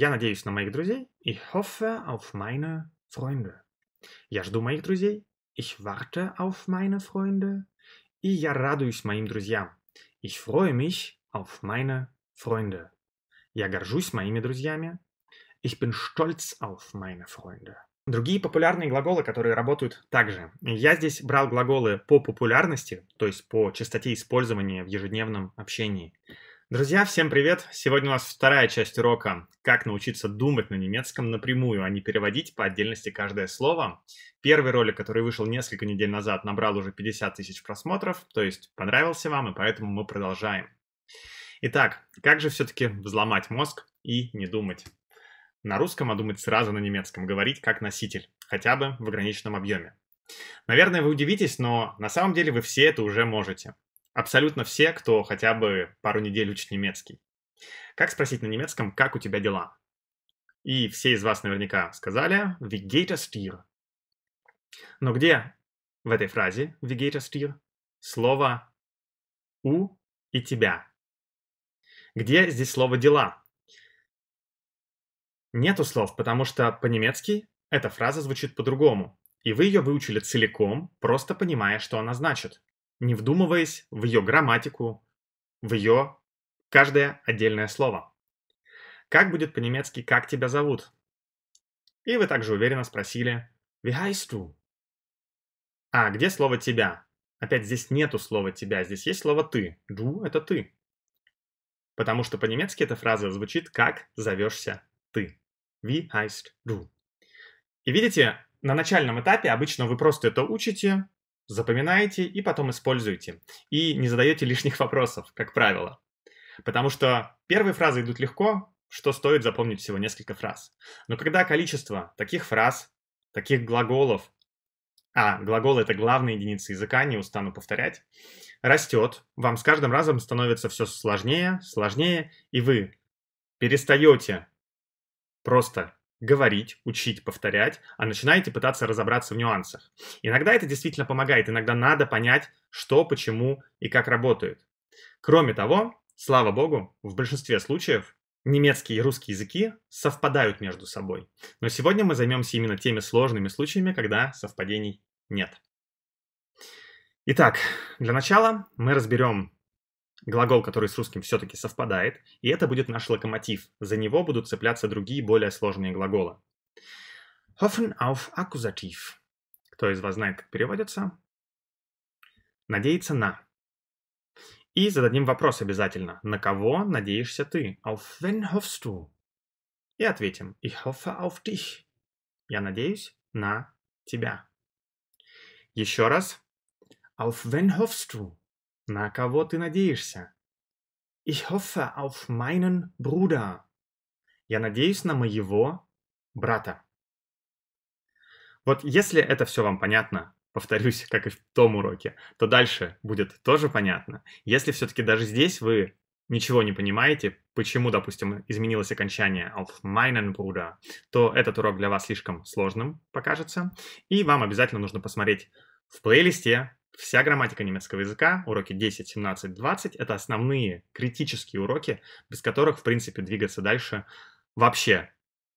Я надеюсь на моих друзей. Ich hoffe auf meine Freunde. Я жду моих друзей. Ich warte auf meine Freunde. И я радуюсь моим друзьям. Ich freue mich auf meine Freunde. Я горжусь моими друзьями. Ich bin stolz auf meine Freunde. Другие популярные глаголы, которые работают также. Я здесь брал глаголы по популярности, то есть по частоте использования в ежедневном общении. Друзья, всем привет! Сегодня у нас вторая часть урока «Как научиться думать на немецком напрямую, а не переводить по отдельности каждое слово». Первый ролик, который вышел несколько недель назад, набрал уже 50 тысяч просмотров, то есть понравился вам, и поэтому мы продолжаем. Итак, как же все-таки взломать мозг и не думать? На русском, а думать сразу на немецком, говорить как носитель, хотя бы в ограниченном объеме. Наверное, вы удивитесь, но на самом деле вы все это уже можете абсолютно все, кто хотя бы пару недель учит немецкий. Как спросить на немецком, как у тебя дела? И все из вас наверняка сказали «Wie geht es dir?». Но где в этой фразе «Wie geht es dir?» слово «у» и «тебя»? Где здесь слово «дела»? Нету слов, потому что по-немецки эта фраза звучит по-другому, и вы ее выучили целиком, просто понимая, что она значит не вдумываясь в ее грамматику, в ее каждое отдельное слово. Как будет по-немецки «как тебя зовут»? И вы также уверенно спросили «Wie heißt du?» А где слово «тебя»? Опять здесь нету слова «тебя», здесь есть слово «ты». «Du» — это «ты». Потому что по-немецки эта фраза звучит как «зовешься ты». «Wie heißt du?» И видите, на начальном этапе обычно вы просто это учите, запоминаете и потом используете. И не задаете лишних вопросов, как правило. Потому что первые фразы идут легко, что стоит запомнить всего несколько фраз. Но когда количество таких фраз, таких глаголов, а глаголы — это главные единицы языка, не устану повторять, растет, вам с каждым разом становится все сложнее, сложнее, и вы перестаете просто говорить, учить, повторять, а начинаете пытаться разобраться в нюансах. Иногда это действительно помогает, иногда надо понять, что, почему и как работает. Кроме того, слава богу, в большинстве случаев немецкий и русский языки совпадают между собой. Но сегодня мы займемся именно теми сложными случаями, когда совпадений нет. Итак, для начала мы разберем глагол, который с русским все-таки совпадает, и это будет наш локомотив. За него будут цепляться другие, более сложные глаголы. Hoffen auf Akkusativ. Кто из вас знает, как переводится? Надеяться на. И зададим вопрос обязательно. На кого надеешься ты? Auf wen hoffst du? И ответим. Ich hoffe auf dich. Я надеюсь на тебя. Еще раз. Auf wen hoffst du? На кого ты надеешься? Ich hoffe auf meinen Bruder. Я надеюсь на моего брата. Вот если это все вам понятно, повторюсь, как и в том уроке, то дальше будет тоже понятно. Если все-таки даже здесь вы ничего не понимаете, почему, допустим, изменилось окончание auf meinen Bruder, то этот урок для вас слишком сложным покажется, и вам обязательно нужно посмотреть в плейлисте Вся грамматика немецкого языка, уроки 10, 17, 20 — это основные критические уроки, без которых, в принципе, двигаться дальше вообще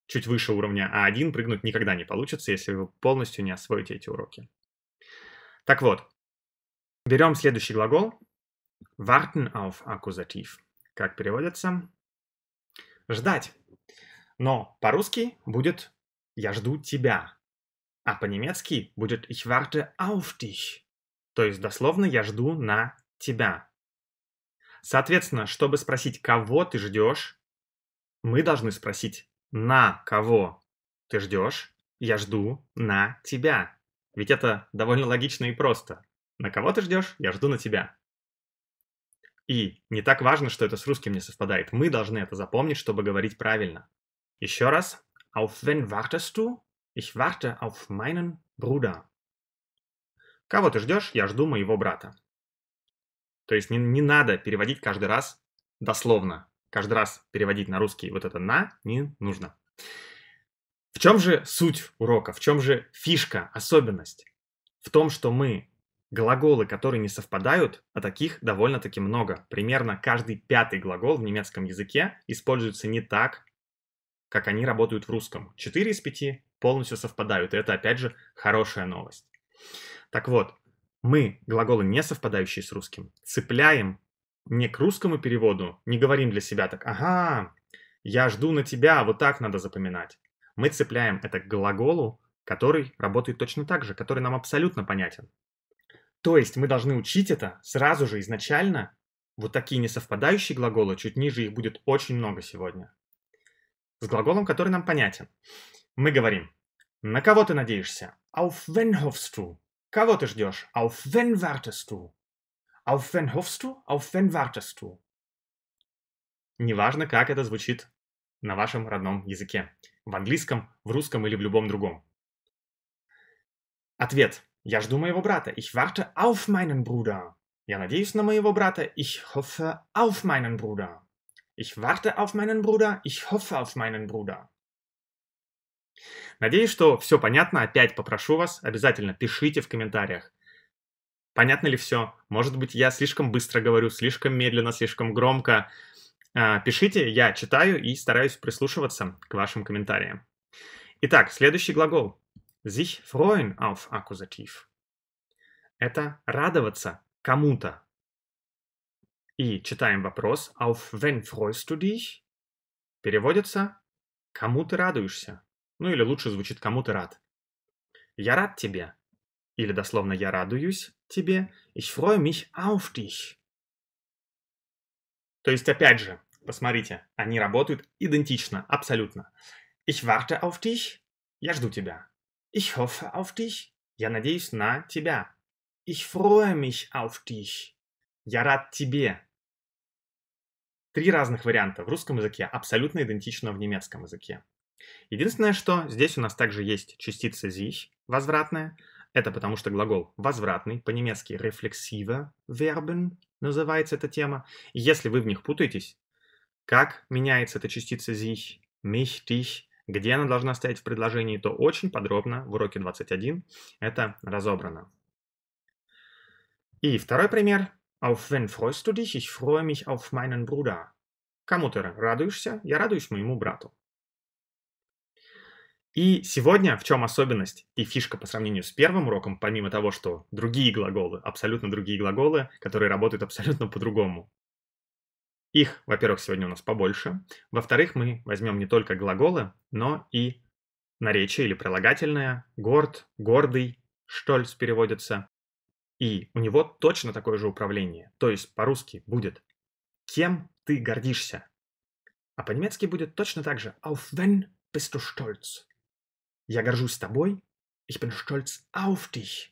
чуть выше уровня А1 прыгнуть никогда не получится, если вы полностью не освоите эти уроки. Так вот, берем следующий глагол warten auf Akkusativ. Как переводится? Ждать. Но по-русски будет «я жду тебя», а по-немецки будет «ich warte auf dich». То есть дословно я жду на тебя. Соответственно, чтобы спросить, кого ты ждешь, мы должны спросить, на кого ты ждешь, я жду на тебя. Ведь это довольно логично и просто. На кого ты ждешь, я жду на тебя. И не так важно, что это с русским не совпадает. Мы должны это запомнить, чтобы говорить правильно. Еще раз. Auf wen wartest du? Ich warte auf meinen Bruder. Кого ты ждешь? Я жду моего брата. То есть не, не надо переводить каждый раз дословно. Каждый раз переводить на русский вот это «на» не нужно. В чем же суть урока? В чем же фишка, особенность? В том, что мы глаголы, которые не совпадают, а таких довольно-таки много. Примерно каждый пятый глагол в немецком языке используется не так, как они работают в русском. Четыре из пяти полностью совпадают, и это, опять же, хорошая новость. Так вот, мы глаголы, не совпадающие с русским, цепляем не к русскому переводу, не говорим для себя так, ага, я жду на тебя, вот так надо запоминать. Мы цепляем это к глаголу, который работает точно так же, который нам абсолютно понятен. То есть мы должны учить это сразу же изначально. Вот такие несовпадающие глаголы, чуть ниже их будет очень много сегодня. С глаголом, который нам понятен. Мы говорим «На кого ты надеешься?» «Auf wen hoffst du?» Karo ty ждешь? Auf wen wartest du? Auf wen hoffst du? Auf wen wartest du? Неважно, как это звучит на вашем родном языке. В английском, в русском или в любом другом. Ответ. Я жду моего брата. Ich warte auf meinen Bruder. Я надеюсь на моего брата. Ich hoffe auf meinen Bruder. Ich warte auf meinen Bruder. Ich hoffe auf meinen Bruder. Надеюсь, что все понятно. Опять попрошу вас, обязательно пишите в комментариях. Понятно ли все? Может быть, я слишком быстро говорю, слишком медленно, слишком громко. А, пишите, я читаю и стараюсь прислушиваться к вашим комментариям. Итак, следующий глагол. Sich freuen auf Akkusativ. Это радоваться кому-то. И читаем вопрос. Auf wen freust du dich? Переводится «Кому ты радуешься?» Ну или лучше звучит «Кому ты рад?» «Я рад тебе». Или дословно «Я радуюсь тебе». «Ich freue mich auf dich». То есть, опять же, посмотрите, они работают идентично, абсолютно. Ich warte auf dich. Я жду тебя. Ich hoffe auf dich. Я надеюсь на тебя. Ich freue mich auf dich. Я рад тебе. Три разных варианта в русском языке абсолютно идентично в немецком языке. Единственное, что здесь у нас также есть частица sich, возвратная. Это потому что глагол возвратный, по-немецки рефлексива вербен называется эта тема. И если вы в них путаетесь, как меняется эта частица sich, mich, dich, где она должна стоять в предложении, то очень подробно в уроке 21 это разобрано. И второй пример. Auf wen freust du dich? Ich freue mich auf meinen Bruder. Кому ты радуешься? Я радуюсь моему брату. И сегодня в чем особенность и фишка по сравнению с первым уроком, помимо того, что другие глаголы, абсолютно другие глаголы, которые работают абсолютно по-другому. Их, во-первых, сегодня у нас побольше. Во-вторых, мы возьмем не только глаголы, но и наречие или прилагательное, горд, гордый, штольц переводится. И у него точно такое же управление, то есть по-русски будет «кем ты гордишься», а по-немецки будет точно так же «auf wen bist du stolz». Я горжусь тобой. Ich bin stolz auf dich.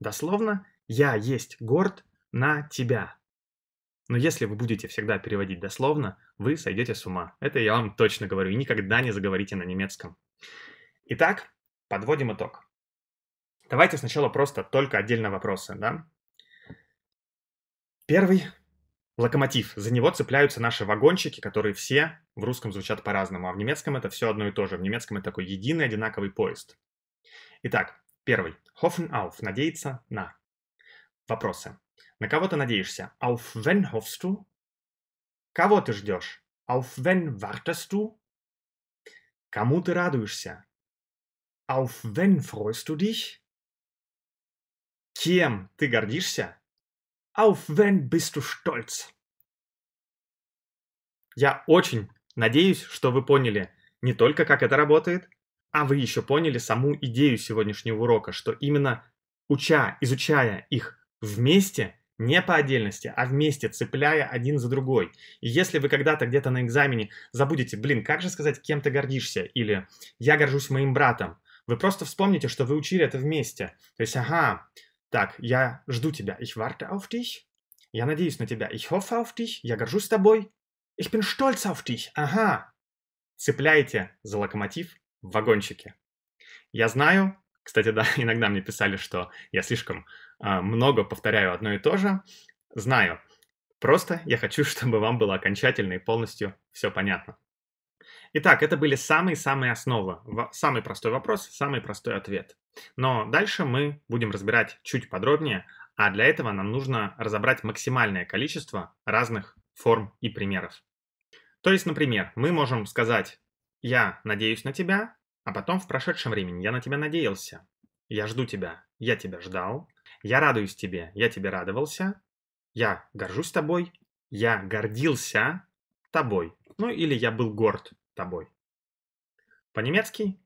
Дословно, я есть горд на тебя. Но если вы будете всегда переводить дословно, вы сойдете с ума. Это я вам точно говорю, и никогда не заговорите на немецком. Итак, подводим итог. Давайте сначала просто только отдельно вопросы, да? Первый – локомотив. За него цепляются наши вагончики, которые все в русском звучат по-разному, а в немецком это все одно и то же. В немецком это такой единый одинаковый поезд. Итак, первый. Hoffen auf. Надеяться на. Вопросы. На кого ты надеешься? Auf wen hoffst du? Кого ты ждешь? Auf wen wartest du? Кому ты радуешься? Auf wen freust du dich? Кем ты гордишься? Auf wen bist du stolz? Я очень Надеюсь, что вы поняли не только как это работает, а вы еще поняли саму идею сегодняшнего урока, что именно уча, изучая их вместе, не по отдельности, а вместе, цепляя один за другой. И если вы когда-то где-то на экзамене забудете, блин, как же сказать, кем ты гордишься, или я горжусь моим братом, вы просто вспомните, что вы учили это вместе. То есть, ага, так, я жду тебя, ich warte auf dich, я надеюсь на тебя, ich hoffe auf dich, я горжусь тобой, Ich bin stolz auf dich. Ага. Цепляйте за локомотив в вагончике. Я знаю, кстати, да, иногда мне писали, что я слишком э, много повторяю одно и то же. Знаю. Просто я хочу, чтобы вам было окончательно и полностью все понятно. Итак, это были самые-самые основы. Самый простой вопрос, самый простой ответ. Но дальше мы будем разбирать чуть подробнее, а для этого нам нужно разобрать максимальное количество разных форм и примеров. То есть, например, мы можем сказать «Я надеюсь на тебя», а потом в прошедшем времени «Я на тебя надеялся», «Я жду тебя», «Я тебя ждал», «Я радуюсь тебе», «Я тебе радовался», «Я горжусь тобой», «Я гордился тобой», ну или «Я был горд тобой». По-немецки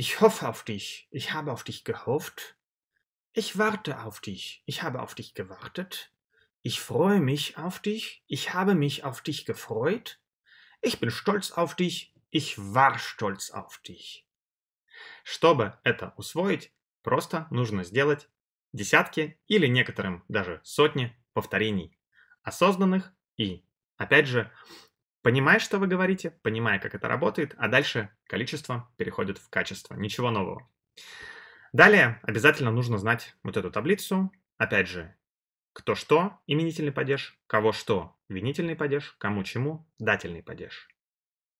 Ich hoffe auf dich, ich habe auf dich gehofft. Ich warte auf dich, ich habe auf dich gewartet. Ich freue mich auf dich, ich habe mich auf dich gefreut. Ich bin stolz auf dich. Ich war stolz auf dich. Чтобы это усвоить, просто нужно сделать десятки или некоторым даже сотни повторений, осознанных и, опять же, понимая, что вы говорите, понимая, как это работает, а дальше количество переходит в качество. Ничего нового. Далее обязательно нужно знать вот эту таблицу. Опять же, кто что, именительный падеж, кого что, винительный падеж, кому чему, дательный падеж.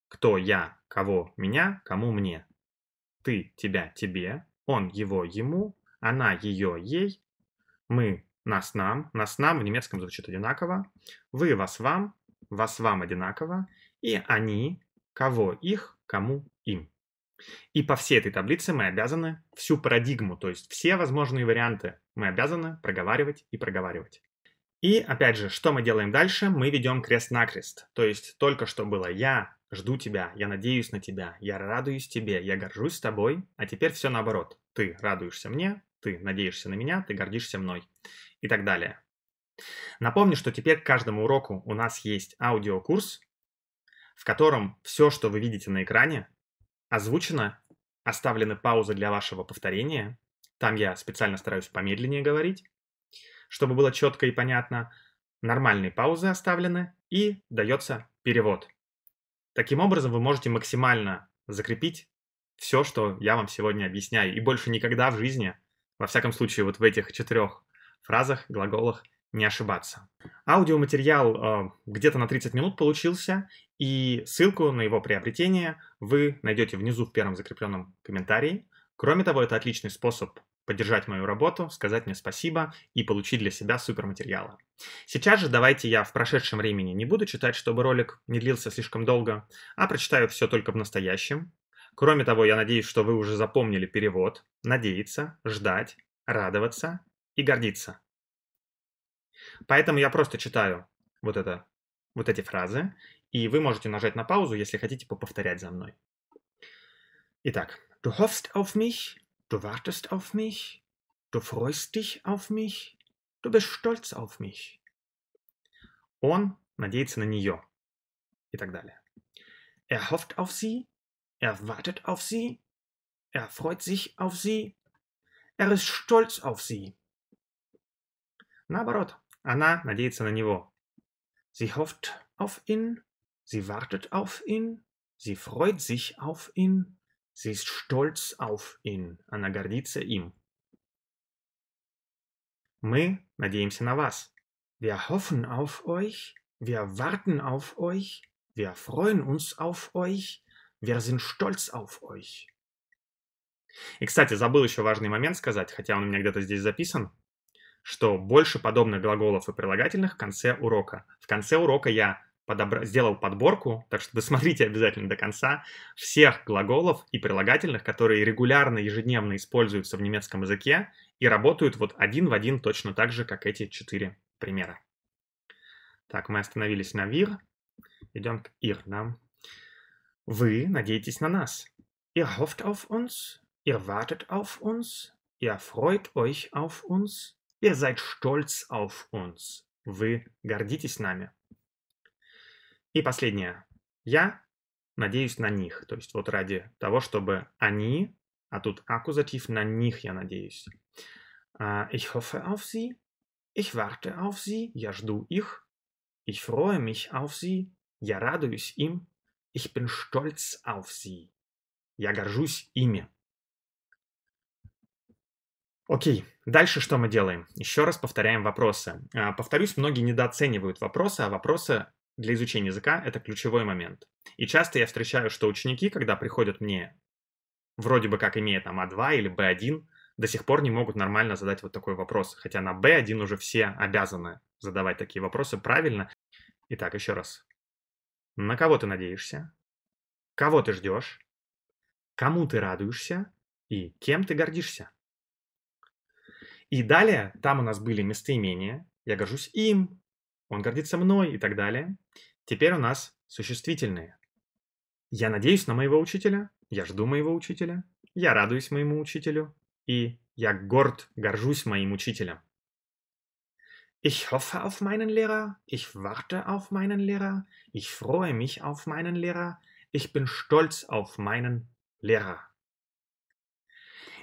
Кто я, кого меня, кому мне. Ты, тебя, тебе, он, его, ему, она, ее, ей, мы, нас, нам, нас, нам в немецком звучит одинаково, вы, вас, вам, вас, вам одинаково, и они, кого их, кому им. И по всей этой таблице мы обязаны всю парадигму, то есть все возможные варианты мы обязаны проговаривать и проговаривать. И опять же, что мы делаем дальше? Мы ведем крест-накрест. То есть только что было «я», «жду тебя», «я надеюсь на тебя», «я радуюсь тебе», «я горжусь тобой», а теперь все наоборот. Ты радуешься мне, ты надеешься на меня, ты гордишься мной и так далее. Напомню, что теперь к каждому уроку у нас есть аудиокурс, в котором все, что вы видите на экране, озвучено, оставлены паузы для вашего повторения. Там я специально стараюсь помедленнее говорить чтобы было четко и понятно. Нормальные паузы оставлены и дается перевод. Таким образом вы можете максимально закрепить все, что я вам сегодня объясняю. И больше никогда в жизни, во всяком случае вот в этих четырех фразах, глаголах не ошибаться. Аудиоматериал э, где-то на 30 минут получился, и ссылку на его приобретение вы найдете внизу в первом закрепленном комментарии. Кроме того, это отличный способ поддержать мою работу, сказать мне спасибо и получить для себя суперматериалы. Сейчас же давайте я в прошедшем времени не буду читать, чтобы ролик не длился слишком долго, а прочитаю все только в настоящем. Кроме того, я надеюсь, что вы уже запомнили перевод «надеяться», «ждать», «радоваться» и «гордиться». Поэтому я просто читаю вот, это, вот эти фразы, и вы можете нажать на паузу, если хотите поповторять за мной. Итак, «Du hoffst auf mich?» Du wartest auf mich, du freust dich auf mich, du bist stolz auf mich. Он надеется на нее и так далее. Er hofft auf sie, er wartet auf sie, er freut sich auf sie, er ist stolz auf sie. Наоборот, она надеется на него. Sie hofft auf ihn, sie wartet auf ihn, sie freut sich auf ihn, Sie ist stolz auf ihn. Она гордится им. Мы надеемся на вас. Wir hoffen auf euch. Wir warten auf euch. Wir freuen uns auf euch. Wir sind stolz auf euch. И, кстати, забыл еще важный момент сказать, хотя он у меня где-то здесь записан, что больше подобных глаголов и прилагательных в конце урока. В конце урока я подобра... сделал подборку, так что досмотрите обязательно до конца, всех глаголов и прилагательных, которые регулярно, ежедневно используются в немецком языке и работают вот один в один точно так же, как эти четыре примера. Так, мы остановились на «вир». Идем к «ир» нам. Вы надеетесь на нас. Ihr hofft auf uns. Ihr wartet auf uns. Ihr freut euch auf uns. Ihr seid stolz auf uns. Вы гордитесь нами. И последнее. Я надеюсь на них. То есть вот ради того, чтобы они, а тут аккузатив на них, я надеюсь. А, ich hoffe auf sie. Ich warte auf sie. Я жду их. Ich freue mich auf sie. Я радуюсь им. Ich bin stolz auf sie. Я горжусь ими. Окей, дальше что мы делаем? Еще раз повторяем вопросы. А, повторюсь, многие недооценивают вопросы, а вопросы для изучения языка это ключевой момент. И часто я встречаю, что ученики, когда приходят мне, вроде бы как имея там А2 или Б1, до сих пор не могут нормально задать вот такой вопрос. Хотя на Б1 уже все обязаны задавать такие вопросы правильно. Итак, еще раз. На кого ты надеешься? Кого ты ждешь? Кому ты радуешься? И кем ты гордишься? И далее, там у нас были местоимения. Я горжусь им, он гордится мной и так далее. Теперь у нас существительные. Я надеюсь на моего учителя, я жду моего учителя, я радуюсь моему учителю и я горд, горжусь моим учителем. Ich hoffe auf meinen Lehrer, ich warte auf meinen Lehrer, ich freue mich auf meinen Lehrer, ich bin stolz auf meinen Lehrer.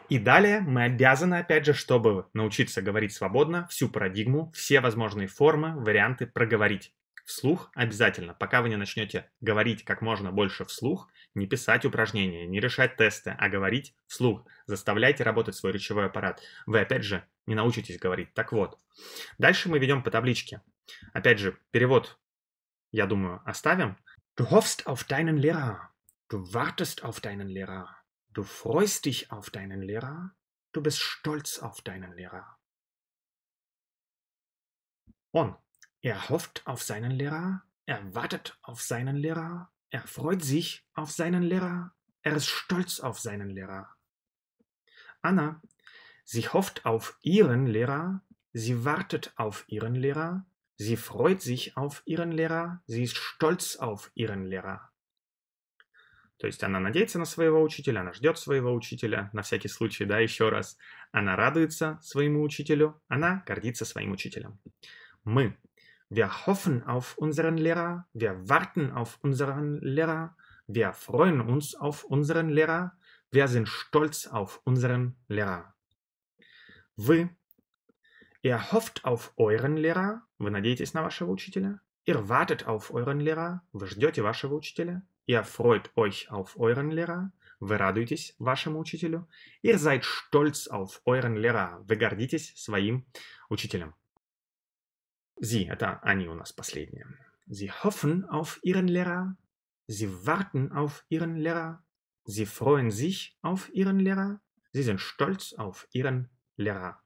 И далее мы обязаны, опять же, чтобы научиться говорить свободно, всю парадигму, все возможные формы, варианты проговорить. Вслух обязательно, пока вы не начнете говорить как можно больше вслух, не писать упражнения, не решать тесты, а говорить вслух. Заставляйте работать свой речевой аппарат. Вы, опять же, не научитесь говорить. Так вот. Дальше мы ведем по табличке. Опять же, перевод, я думаю, оставим. Du hoffst auf deinen Lehrer. Du wartest auf deinen Lehrer. Du freust dich auf deinen Lehrer, du bist stolz auf deinen Lehrer. Und er hofft auf seinen Lehrer, er wartet auf seinen Lehrer, er freut sich auf seinen Lehrer, er ist stolz auf seinen Lehrer. Anna, sie hofft auf ihren Lehrer, sie wartet auf ihren Lehrer, sie freut sich auf ihren Lehrer, sie ist stolz auf ihren Lehrer. То есть она надеется на своего учителя, она ждет своего учителя, на всякий случай, да, еще раз. Она радуется своему учителю, она гордится своим учителем. Мы. Wir hoffen auf unseren Lehrer, wir warten auf unseren Lehrer, wir freuen uns auf unseren Lehrer, wir sind stolz auf unseren Lehrer. Вы. Ihr hofft auf euren Lehrer, вы надеетесь на вашего учителя. Ihr wartet auf euren Lehrer, вы ждете вашего учителя. Ihr freut euch auf euren Lehrer, вы радуетесь вашему учителю. Ihr seid stolz auf euren Lehrer, vegarditis гордитесь своим учителем. Sie, это они у нас последние. Sie hoffen auf ihren Lehrer. Sie warten auf ihren Lehrer. Sie freuen sich auf ihren Lehrer. Sie sind stolz auf ihren Lehrer.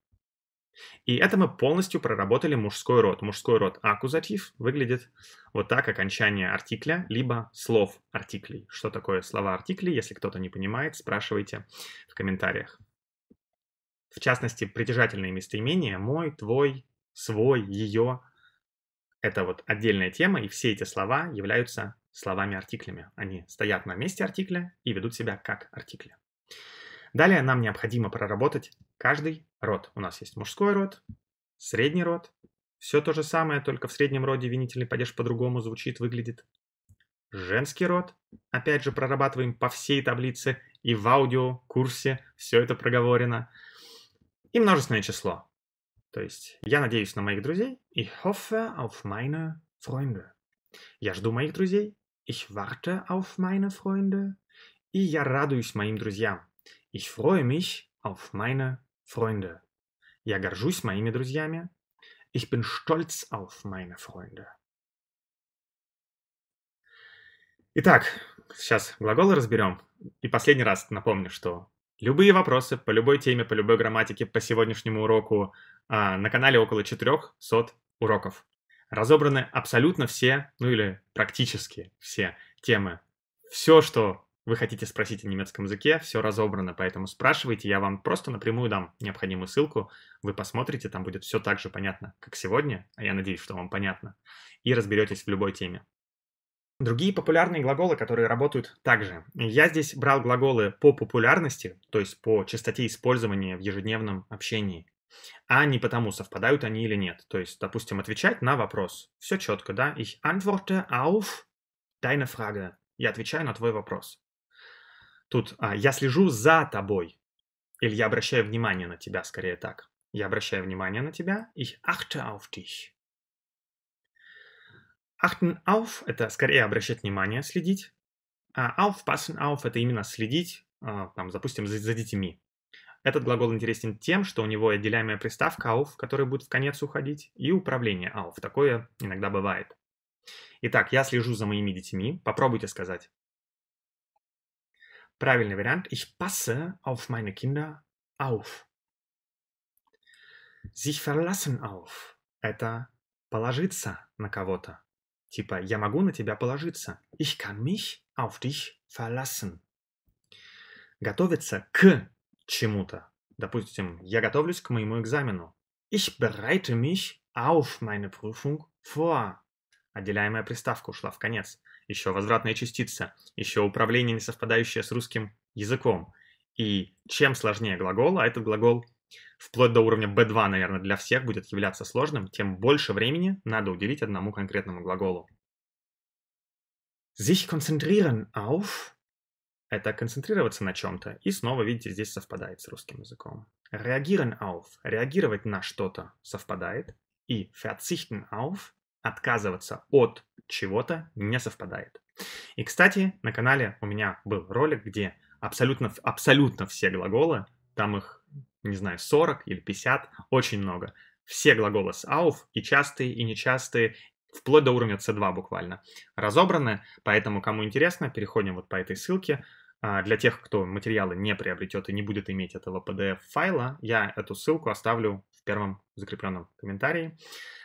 И это мы полностью проработали мужской род. Мужской род аккузатив выглядит вот так, окончание артикля, либо слов артиклей. Что такое слова артикли? Если кто-то не понимает, спрашивайте в комментариях. В частности, притяжательные местоимения «мой», «твой», «свой», «ее». Это вот отдельная тема, и все эти слова являются словами-артиклями. Они стоят на месте артикля и ведут себя как артикли. Далее нам необходимо проработать каждый род. У нас есть мужской род, средний род. Все то же самое, только в среднем роде винительный падеж по-другому звучит, выглядит. Женский род. Опять же, прорабатываем по всей таблице и в аудио курсе все это проговорено. И множественное число. То есть я надеюсь на моих друзей. Ich hoffe auf meine Freunde. Я жду моих друзей. Ich warte auf meine Freunde. И я радуюсь моим друзьям. Ich freue mich auf meine Freunde. Я горжусь моими друзьями. Ich bin stolz auf meine Freunde. Итак, сейчас глаголы разберем. И последний раз напомню, что любые вопросы по любой теме, по любой грамматике по сегодняшнему уроку а, на канале около 400 уроков. Разобраны абсолютно все, ну или практически все темы. Все, что вы хотите спросить о немецком языке, все разобрано, поэтому спрашивайте, я вам просто напрямую дам необходимую ссылку, вы посмотрите, там будет все так же понятно, как сегодня, а я надеюсь, что вам понятно, и разберетесь в любой теме. Другие популярные глаголы, которые работают также. Я здесь брал глаголы по популярности, то есть по частоте использования в ежедневном общении, а не потому, совпадают они или нет. То есть, допустим, отвечать на вопрос. Все четко, да? Ich antworte auf deine Frage. Я отвечаю на твой вопрос. Тут а, я слежу за тобой. Или я обращаю внимание на тебя, скорее так. Я обращаю внимание на тебя. Ich achte auf dich. Achten auf – это скорее обращать внимание, следить. А aufpassen auf – это именно следить, а, там, допустим, за, за детьми. Этот глагол интересен тем, что у него отделяемая приставка auf, которая будет в конец уходить, и управление auf. Такое иногда бывает. Итак, я слежу за моими детьми. Попробуйте сказать правильный вариант. Ich passe auf meine Kinder auf. Sich verlassen auf – это положиться на кого-то. Типа «я могу на тебя положиться». Ich kann mich auf dich verlassen. Готовиться к чему-то. Допустим, я готовлюсь к моему экзамену. Ich bereite mich auf meine Prüfung vor. Отделяемая приставка ушла в конец еще возвратная частица, еще управление, не совпадающее с русским языком. И чем сложнее глагол, а этот глагол вплоть до уровня B2, наверное, для всех будет являться сложным, тем больше времени надо уделить одному конкретному глаголу. Sich konzentrieren auf – это концентрироваться на чем-то. И снова, видите, здесь совпадает с русским языком. Reagieren auf – реагировать на что-то совпадает. И verzichten auf отказываться от чего-то не совпадает. И, кстати, на канале у меня был ролик, где абсолютно, абсолютно все глаголы, там их, не знаю, 40 или 50, очень много. Все глаголы с ауф, и частые, и нечастые, вплоть до уровня C2 буквально, разобраны. Поэтому, кому интересно, переходим вот по этой ссылке. А, для тех, кто материалы не приобретет и не будет иметь этого PDF-файла, я эту ссылку оставлю в первом закрепленном комментарии.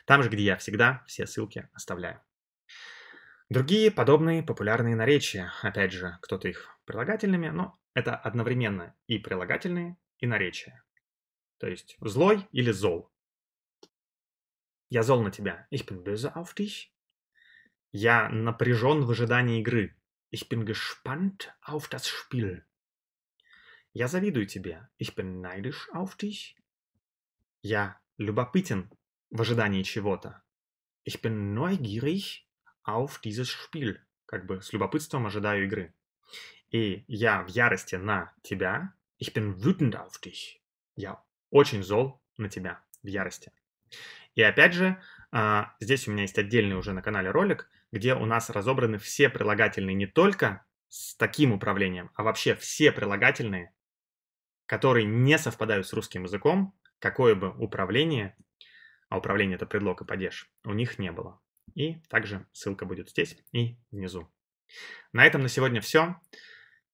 Там же, где я всегда все ссылки оставляю. Другие подобные популярные наречия. Опять же, кто-то их прилагательными, но это одновременно и прилагательные, и наречия. То есть злой или зол. Я зол на тебя. Ich bin böse auf dich. Я напряжен в ожидании игры. Ich bin gespannt auf das Spiel. Я завидую тебе. Ich bin neidisch auf dich. Я любопытен в ожидании чего-то. Ich bin neugierig auf dieses Spiel. Как бы с любопытством ожидаю игры. И я в ярости на тебя. Ich bin wütend auf dich. Я очень зол на тебя в ярости. И опять же, а, здесь у меня есть отдельный уже на канале ролик, где у нас разобраны все прилагательные не только с таким управлением, а вообще все прилагательные, которые не совпадают с русским языком, какое бы управление, а управление это предлог и падеж, у них не было. И также ссылка будет здесь и внизу. На этом на сегодня все.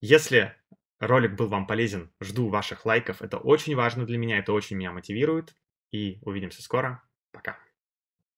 Если ролик был вам полезен, жду ваших лайков. Это очень важно для меня, это очень меня мотивирует. И увидимся скоро. Пока.